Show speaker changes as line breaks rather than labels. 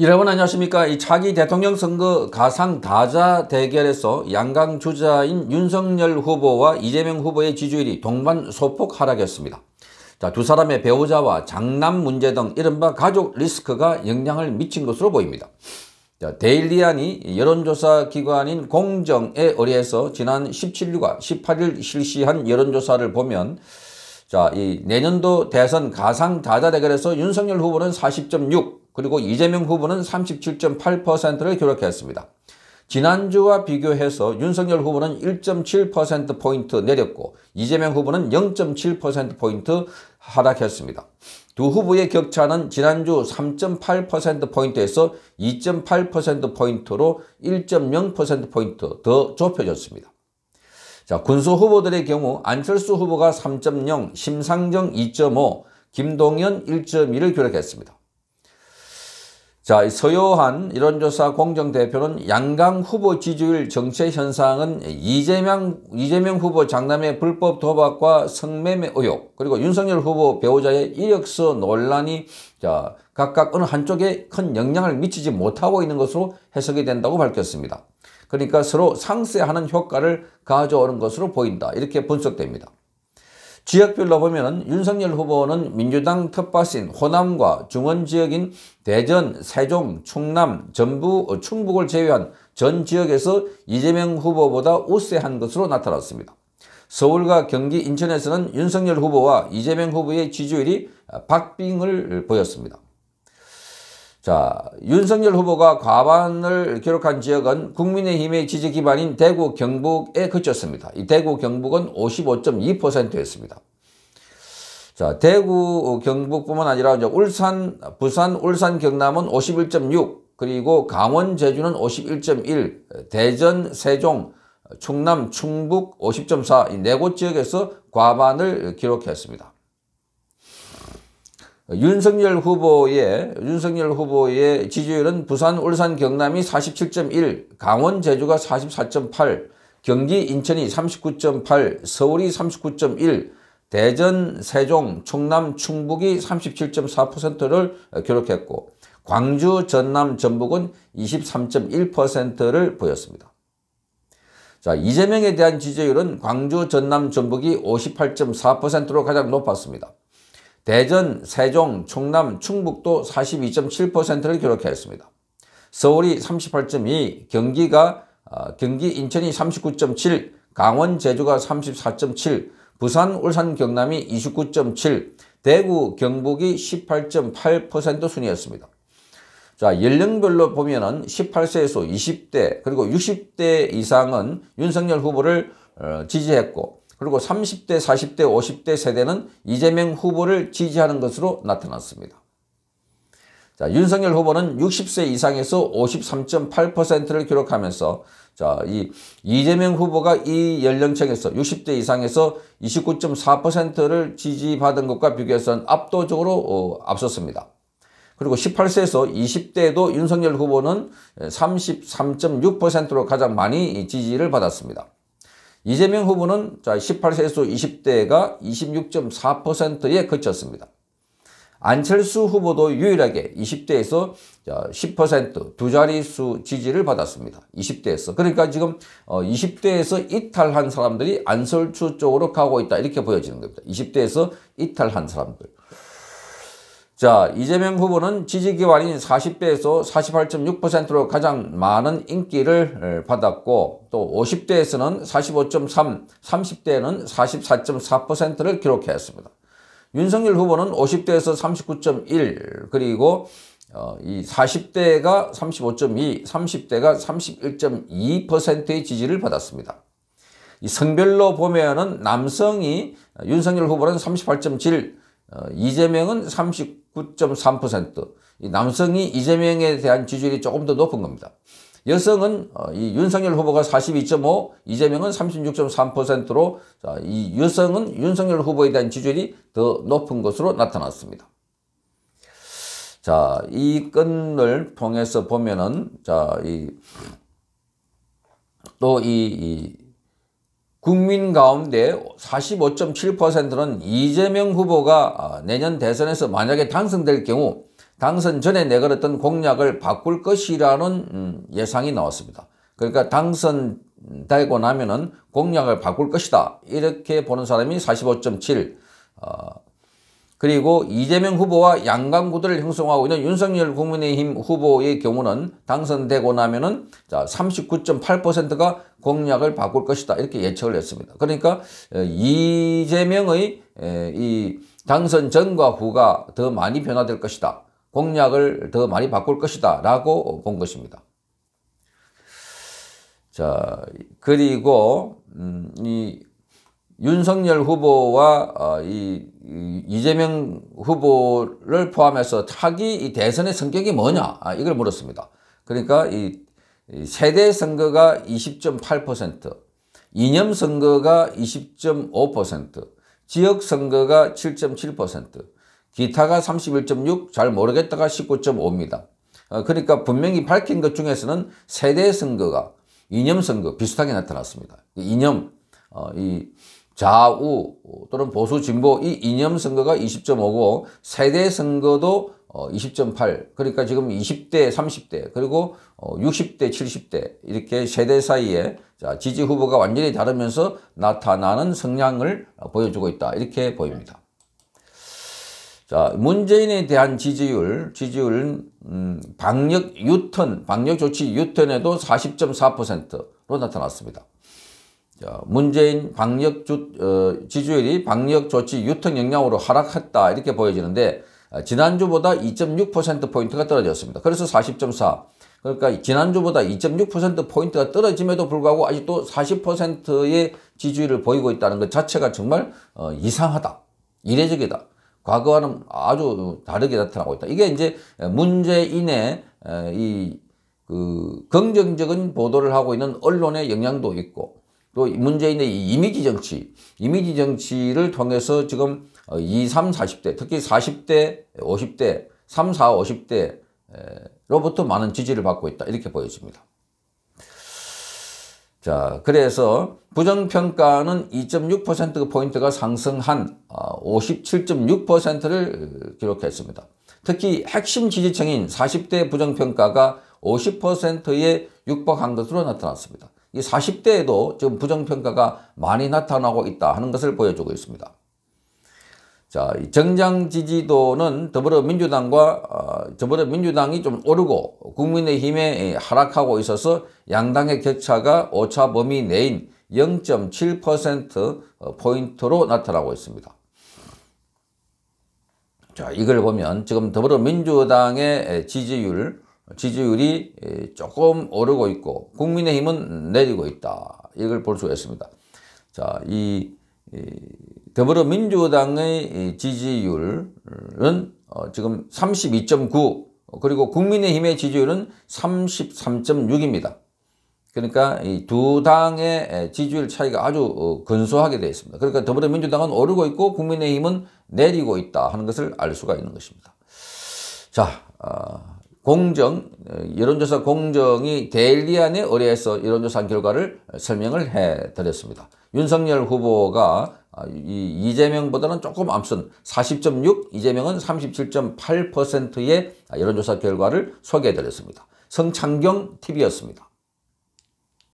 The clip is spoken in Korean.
여러분 안녕하십니까. 이 차기 대통령 선거 가상 다자 대결에서 양강 주자인 윤석열 후보와 이재명 후보의 지지율이 동반 소폭 하락했습니다. 자, 두 사람의 배우자와 장남 문제 등 이른바 가족 리스크가 영향을 미친 것으로 보입니다. 자, 데일리안이 여론조사 기관인 공정에 의뢰해서 지난 17일과 18일 실시한 여론조사를 보면 자, 이 내년도 대선 가상 다자 대결에서 윤석열 후보는 40.6, 그리고 이재명 후보는 37.8%를 기록했습니다. 지난주와 비교해서 윤석열 후보는 1.7%포인트 내렸고 이재명 후보는 0.7%포인트 하락했습니다. 두 후보의 격차는 지난주 3.8%포인트에서 2.8%포인트로 1.0%포인트 더 좁혀졌습니다. 자, 군수 후보들의 경우 안철수 후보가 3.0, 심상정 2.5, 김동연 1.2를 기록했습니다. 자, 서요한 이론조사 공정대표는 양강 후보 지지율 정체 현상은 이재명, 이재명 후보 장남의 불법 도박과 성매매 의혹, 그리고 윤석열 후보 배우자의 이력서 논란이 자, 각각 어느 한쪽에 큰 영향을 미치지 못하고 있는 것으로 해석이 된다고 밝혔습니다. 그러니까 서로 상쇄하는 효과를 가져오는 것으로 보인다. 이렇게 분석됩니다. 지역별로 보면 윤석열 후보는 민주당 텃밭인 호남과 중원 지역인 대전, 세종, 충남, 전북, 어, 충북을 제외한 전 지역에서 이재명 후보보다 우세한 것으로 나타났습니다. 서울과 경기, 인천에서는 윤석열 후보와 이재명 후보의 지지율이 아, 박빙을 보였습니다. 자, 윤석열 후보가 과반을 기록한 지역은 국민의힘의 지지 기반인 대구 경북에 그쳤습니다. 이 대구 경북은 55.2%였습니다. 자, 대구 경북뿐만 아니라 이제 울산, 부산, 울산 경남은 51.6, 그리고 강원 제주는 51.1, 대전, 세종, 충남, 충북 50.4, 이 네 곳 지역에서 과반을 기록했습니다. 윤석열 후보의 윤석열 후보의 지지율은 부산, 울산, 경남이 47.1, 강원, 제주가 44.8, 경기, 인천이 39.8, 서울이 39.1, 대전, 세종, 충남, 충북이 37.4%를 기록했고 광주, 전남, 전북은 23.1%를 보였습니다. 자, 이재명에 대한 지지율은 광주, 전남, 전북이 58.4%로 가장 높았습니다. 대전, 세종, 충남, 충북도 42.7%를 기록했습니다. 서울이 38.2, 경기가 어, 경기 인천이 39.7, 강원 제주가 34.7, 부산, 울산, 경남이 29.7, 대구, 경북이 18.8% 순이었습니다. 자, 연령별로 보면은 18세에서 20대, 그리고 60대 이상은 윤석열 후보를 어, 지지했고, 그리고 30대, 40대, 50대 세대는 이재명 후보를 지지하는 것으로 나타났습니다. 자, 윤석열 후보는 60세 이상에서 53.8%를 기록하면서 자, 이 이재명 후보가 이 연령층에서 60대 이상에서 29.4%를 지지받은 것과 비교해서는 압도적으로 어, 앞섰습니다. 그리고 18세에서 20대에도 윤석열 후보는 33.6%로 가장 많이 지지를 받았습니다. 이재명 후보는 자 18세에서 20대가 26.4%에 그쳤습니다. 안철수 후보도 유일하게 20대에서 10%두 자릿수 지지를 받았습니다. 20대에서. 그러니까 지금 20대에서 어, 이탈한 사람들이 안철수 쪽으로 가고 있다. 이렇게 보여지는 겁니다. 20대에서 이탈한 사람들. 자 이재명 후보는 지지기반인 40대에서 48.6%로 가장 많은 인기를 받았고 또 50대에서는 45.3, 30대에는 44.4%를 기록했습니다. 윤석열 후보는 50대에서 39.1 그리고 어, 이 40대가 35.2, 30대가 31.2%의 지지를 받았습니다. 이 성별로 보면은 남성이 어, 윤석열 후보는 38.7, 어, 이재명은 30 9.3%. 남성이 이재명에 대한 지지율이 조금 더 높은 겁니다. 여성은 어, 이 윤석열 후보가 42.5, 이재명은 36.3%로 이 여성은 윤석열 후보에 대한 지지율이 더 높은 것으로 나타났습니다. 자, 이 건을 통해서 보면은 자, 이 또이 국민 가운데 45.7%는 이재명 후보가 아, 내년 대선에서 만약에 당선될 경우 당선 전에 내걸었던 공약을 바꿀 것이라는 음, 예상이 나왔습니다. 그러니까 당선되고 나면은 공약을 바꿀 것이다. 이렇게 보는 사람이 45.7, 어, 그리고 이재명 후보와 양강구도를 형성하고 있는 윤석열 국민의힘 후보의 경우는 당선되고 나면은 39.8%가 공약을 바꿀 것이다 이렇게 예측을 했습니다. 그러니까 이재명의 이 당선 전과 후가 더 많이 변화될 것이다. 공약을 더 많이 바꿀 것이다 라고 본 것입니다. 자 그리고 음, 이 윤석열 후보와 어, 이 이재명 후보를 포함해서 차기 대선의 성격이 뭐냐 아, 이걸 물었습니다. 그러니까 이 세대 선거가 20.8%, 이념 선거가 20.5%, 지역 선거가 7.7%, 기타가 31.6, 잘 모르겠다가 19.5입니다. 어, 그러니까 분명히 밝힌 것 중에서는 세대 선거가 이념 선거 비슷하게 나타났습니다. 이념, 어, 이 좌우 또는 보수 진보 이 이념 선거가 20.5고 세대 선거도 20.8 어, 그러니까 지금 20대 30대 그리고 60대 어, 70대 이렇게 세대 사이에 지지 후보가 완전히 다르면서 나타나는 성향을 어, 보여주고 있다 이렇게 보입니다. 자 문재인에 대한 지지율 지지율은 음, 방역 유턴 방역 조치 유턴에도 40.4%로 나타났습니다. 어, 문재인 방역 주, 어, 지지율이 방역 조치 유통 역량으로 하락했다 이렇게 보여지는데 어, 지난주보다 2.6%포인트가 떨어졌습니다. 그래서 40.4 그러니까 지난주보다 2.6%포인트가 떨어짐에도 불구하고 아직도 40%의 지지율을 보이고 있다는 것 자체가 정말 어, 이상하다. 이례적이다. 과거와는 아주 다르게 나타나고 있다. 이게 이제 문재인의 어, 이그 긍정적인 보도를 하고 있는 언론의 영향도 있고 또 문재인의 이미지 정치, 이미지 정치를 통해서 지금 2, 3, 40대, 특히 40대, 50대, 3, 4, 50대로부터 많은 지지를 받고 있다. 이렇게 보여집니다. 자, 그래서 부정평가는 2.6%포인트가 상승한 57.6%를 어, 어, 기록했습니다. 특히 핵심 지지층인 40대 부정평가가 50%에 육박한 것으로 나타났습니다. 이 40대에도 지금 부정평가가 많이 나타나고 있다 하는 것을 보여주고 있습니다. 자, 정장 지지도는 더불어민주당과 어, 더불어민주당이 좀 오르고 국민의힘에 예, 하락하고 있어서 양당의 격차가 오차 범위 내인 0.7% 어, 포인트로 나타나고 있습니다. 자, 이걸 보면 지금 더불어민주당의 지지율 지지율이 예, 조금 오르고 있고 국민의힘은 내리고 있다. 이걸 볼 수가 있습니다. 자, 이 더불어민주당의 지지율은 어, 지금 32.9 그리고 국민의힘의 지지율은 33.6입니다. 그러니까 이 두 당의 지지율 차이가 아주 어, 근소하게 되어 있습니다. 그러니까 더불어민주당은 오르고 있고 국민의힘은 내리고 있다 하는 것을 알 수가 있는 것입니다. 자, 어... 공정, 어, 여론조사 공정이 데일리안에 의뢰해서 여론조사 결과를 설명을 해드렸습니다. 윤석열 후보가 아, 이 이재명보다는 조금 앞선 40.6, 이재명은 37.8%의 여론조사 결과를 소개해드렸습니다. 성창경 TV였습니다.